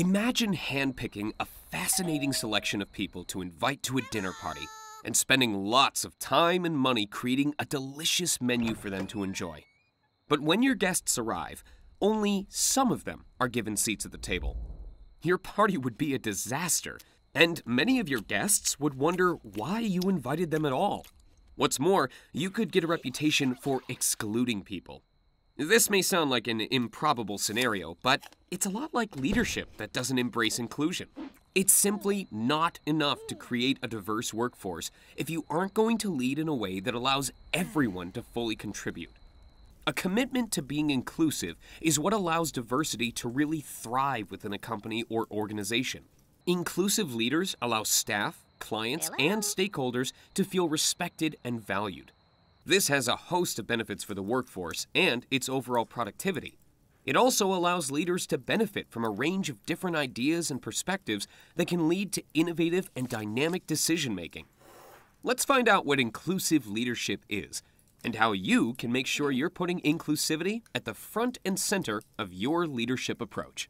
Imagine handpicking a fascinating selection of people to invite to a dinner party and spending lots of time and money creating a delicious menu for them to enjoy. But when your guests arrive, only some of them are given seats at the table. Your party would be a disaster, and many of your guests would wonder why you invited them at all. What's more, you could get a reputation for excluding people. This may sound like an improbable scenario, but it's a lot like leadership that doesn't embrace inclusion. It's simply not enough to create a diverse workforce if you aren't going to lead in a way that allows everyone to fully contribute. A commitment to being inclusive is what allows diversity to really thrive within a company or organization. Inclusive leaders allow staff, clients, Hello. and stakeholders to feel respected and valued. This has a host of benefits for the workforce and its overall productivity. It also allows leaders to benefit from a range of different ideas and perspectives that can lead to innovative and dynamic decision making. Let's find out what inclusive leadership is and how you can make sure you're putting inclusivity at the front and center of your leadership approach.